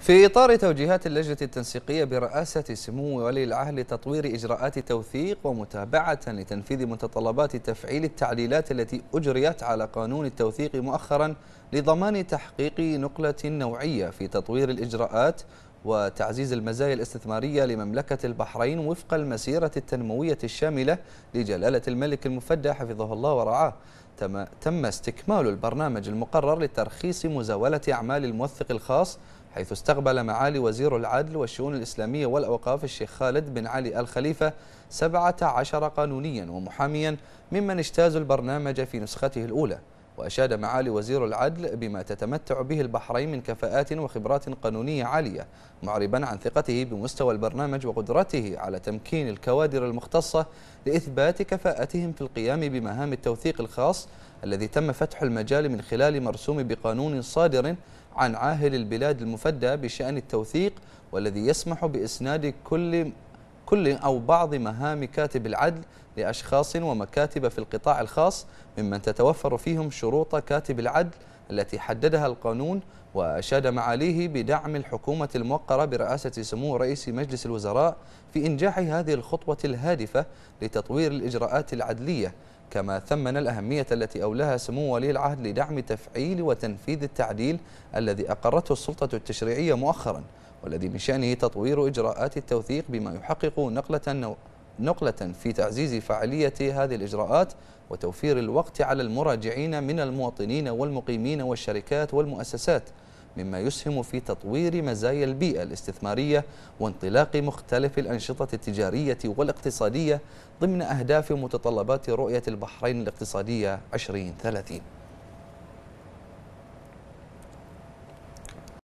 في إطار توجيهات اللجنة التنسيقية برئاسة سمو ولي العهد لتطوير إجراءات توثيق ومتابعة لتنفيذ متطلبات تفعيل التعديلات التي أجريت على قانون التوثيق مؤخرا لضمان تحقيق نقلة نوعية في تطوير الإجراءات وتعزيز المزايا الاستثمارية لمملكة البحرين وفق المسيرة التنموية الشاملة لجلالة الملك المفدى حفظه الله ورعاه تم, تم استكمال البرنامج المقرر لترخيص مزاولة أعمال الموثق الخاص حيث استقبل معالي وزير العدل والشؤون الإسلامية والأوقاف الشيخ خالد بن علي الخليفة 17 قانونيا ومحاميا ممن اجتازوا البرنامج في نسخته الأولى وأشاد معالي وزير العدل بما تتمتع به البحرين من كفاءات وخبرات قانونية عالية معربا عن ثقته بمستوى البرنامج وقدرته على تمكين الكوادر المختصة لإثبات كفاءتهم في القيام بمهام التوثيق الخاص الذي تم فتح المجال من خلال مرسوم بقانون صادر عن عاهل البلاد المفدى بشأن التوثيق والذي يسمح بإسناد كل كل أو بعض مهام كاتب العدل لأشخاص ومكاتب في القطاع الخاص ممن تتوفر فيهم شروط كاتب العدل التي حددها القانون وأشاد معاليه بدعم الحكومة الموقرة برئاسة سمو رئيس مجلس الوزراء في إنجاح هذه الخطوة الهادفة لتطوير الإجراءات العدلية كما ثمن الأهمية التي أولاها سمو ولي العهد لدعم تفعيل وتنفيذ التعديل الذي أقرته السلطة التشريعية مؤخرا والذي من شأنه تطوير إجراءات التوثيق بما يحقق نقلة نقلة في تعزيز فعالية هذه الإجراءات وتوفير الوقت على المراجعين من المواطنين والمقيمين والشركات والمؤسسات مما يسهم في تطوير مزايا البيئة الاستثمارية وانطلاق مختلف الأنشطة التجارية والاقتصادية ضمن أهداف متطلبات رؤية البحرين الاقتصادية 2030